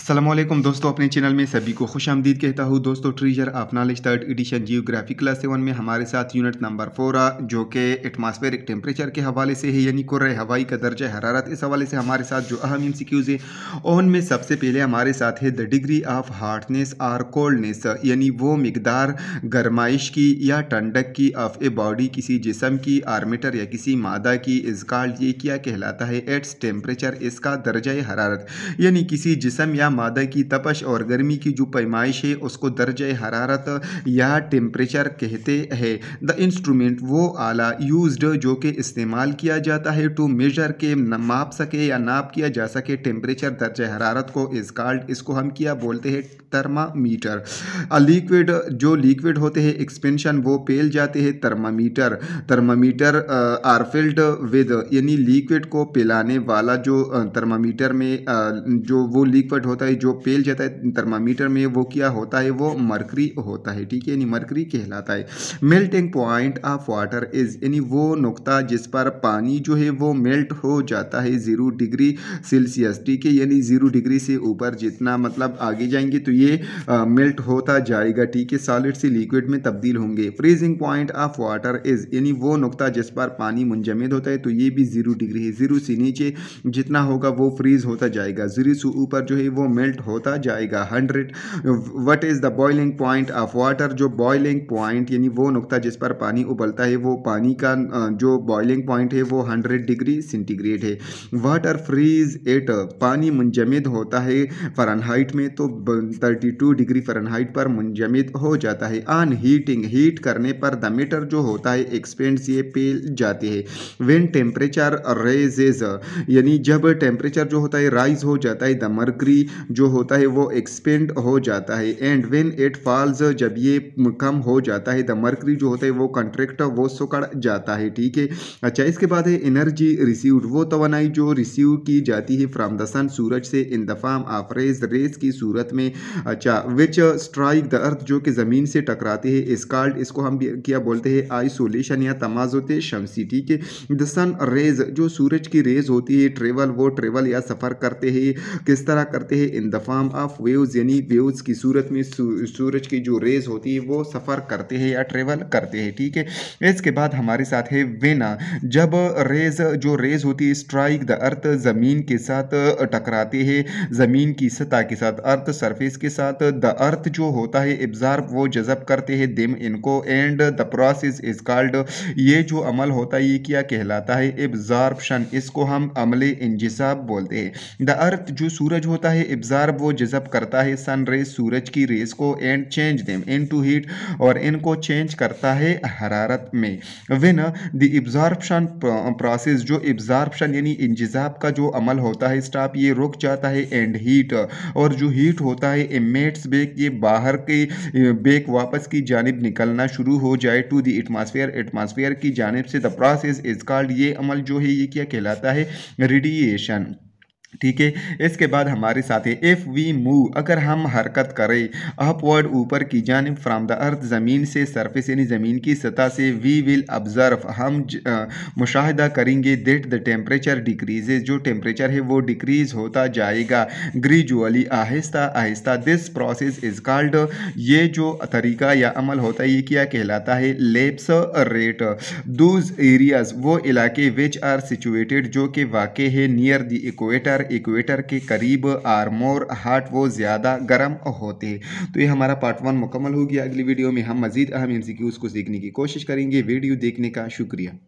असलम दोस्तों अपने चैनल में सभी को खुश आमदीद कहता हूँ दोस्तों treasure of knowledge third edition geography class seven में हमारे साथ यूनिट नंबर फोर जो कि एटमासफेरिक टेम्परेचर के हवाले से है यानी कुर्र हवाई का दर्जा हरारत इस हवाले से हमारे साथ जो अहम इन सिक्यूज क्यूज़ है उनमें सबसे पहले हमारे साथ है द डिग्री ऑफ हार्टनेस और कोल्डनेस यानी वो मकदार गर्माइश की या टंडक की ऑफ ए बॉडी किसी जिसम की आर्मीटर या किसी मादा की इसकाल ये क्या कहलाता है एट्स टेम्परेचर इसका दर्जा हरारत यानी किसी जिसम या या मादा की तपश और गर्मी की जो पैमाइश है उसको दर्ज हरारत या टेम्परेचर कहते हैं द इंस्ट्रूमेंट वो आला यूज्ड जो कि इस्तेमाल किया जाता है टू मेजर के माप सके या नाप किया जा सके टेम्परेचर दर्ज हरारत को इस कार्ड इसको हम किया बोलते हैं थर्मामीटर लिक्विड जो लिक्विड होते हैं एक्सपेंशन वो पेल जाते हैं thermometer thermometer are filled with यानी लिक्विड को पिलाने वाला जो थर्मामीटर uh, में आ, uh, जो वो लिक्विड होता होता है जो पेल जाता है थर्मामीटर में वो क्या होता है वो मरकरी होता है ठीक है यानी मरकरी कहलाता है melting point of water is यानी वो नुकता जिस पर पानी जो है वो मेल्ट हो जाता है ज़ीरो डिग्री सेल्सियस ठीक है यानी ज़ीरो डिग्री से ऊपर जितना मतलब आगे जाएंगे तो ये मेल्ट होता जाएगा ठीक है सॉलिड से लिक्विड में तब्दील होंगे freezing point of water is यानी वो नुकता जिस पर पानी मुंजमद होता है तो ये भी ज़ीरो डिग्री है ज़ीरो से नीचे जितना होगा वो फ्रीज़ होता जाएगा ज़ीरो से ऊपर जो है वो मेल्ट होता जाएगा hundred what is the boiling point of water जो बॉइलिंग पॉइंट यानी वो नुकता जिस पर पानी उबलता है वो पानी का जो बॉइलिंग पॉइंट है वो हंड्रेड डिग्री सेंटीग्रेड है वाटर फ्रीज एट पानी मुंजमद होता है फरनहाइट में तो थर्टी टू डिग्री फ़ारनहाइट पर मुंजमद हो जाता है आन हीटिंग हीट करने पर द मीटर जो होता है एक्सपेंड ये पेल जाते हैं वेन टेम्परेचर रेजेज यानी जब टेम्परेचर जो होता है राइज हो जाता है द मर्करी जो होता है वो एक्सपेंड हो जाता है एंड वेन इट फॉल्स जब ये कम हो जाता है द मर्करी जो होता है वो कंट्रैक्ट वो सुकड़ जाता है ठीक है अच्छा इसके बाद है एनर्जी रिसीव्ड वो तो जो रिसीव की जाती है फ्राम द सन सूरज से in the form of rays rays की सूरत में अच्छा विच स्ट्राइक द अर्थ जो कि ज़मीन से टकराते हैं कार्ड इसको हम क्या बोलते हैं आइसोलेशन या तमाजत शमसी ठीक है द सन रेज जो सूरज की रेज होती है ट्रेवल वो ट्रेवल या सफ़र करते हैं किस तरह करते हैं in the form of waves यानी वेव्स की सूरत में सूरज की जो रेज होती है वो सफ़र करते हैं या ट्रेवल करते हैं ठीक है इसके बाद हमारे साथ है वेना जब रेज जो रेज होती है स्ट्राइक द अर्थ ज़मीन के साथ टकराते हैं ज़मीन की सतह के साथ अर्थ सरफेस के साथ द अर्थ जो होता है एब्जार्ब वो जज़ब करते हैं दिम इनको and the process is called ये जो अमल होता है ये क्या कहलाता है एब्जार्बशन इसको हम अमले इंजिसाब बोलते हैं द अर्थ जो सूरज होता है एब्जार्ब वो जजब करता है सन रेज सूरज की रेज को and change them into heat और इनको चेंज करता है हरारत में विन द एब्जार्बशन प्रोसेस जो एब्जार्बशन यानी इंजाब का जो अमल होता है स्टाप ये रुक जाता है एंड हीट और जो हीट होता है इमेट्स बेक ये बाहर के बेक वापस की जानब निकलना शुरू हो जाए टू दी एटमॉस्फेयर एटमॉस्फेयर की जानब से द प्रोसेस इज कॉल्ड ये अमल जो है ये क्या कहलाता है रेडिएशन ठीक है इसके बाद हमारे साथ है इफ़ वी मूव अगर हम हरकत करें अपवर्ड ऊपर की जानब फ्राम द अर्थ ज़मीन से सरफेस यानी ज़मीन की सतह से वी विल ऑब्ज़र्व हम मुशाहिदा करेंगे दैट द टेम्परेचर डिक्रीजेज जो टेम्परेचर है वो डिक्रीज़ होता जाएगा ग्रेजुअली आहिस्ता आहिस्ता दिस प्रोसेस इज़ कॉल्ड ये जो तरीका या अमल होता है ये क्या कहलाता है लेप्स रेट दूज एरियाज़ वो इलाके विच आर सिचुएटेड जो कि वाक़ है नियर द इक्वेटर इक्वेटर के करीब आर्मोर हार्ट वो ज़्यादा गर्म होते हैं तो ये हमारा पार्ट वन मुकम्मल हो गया अगली वीडियो में हम मज़ीद अहम एम को सीखने की कोशिश करेंगे वीडियो देखने का शुक्रिया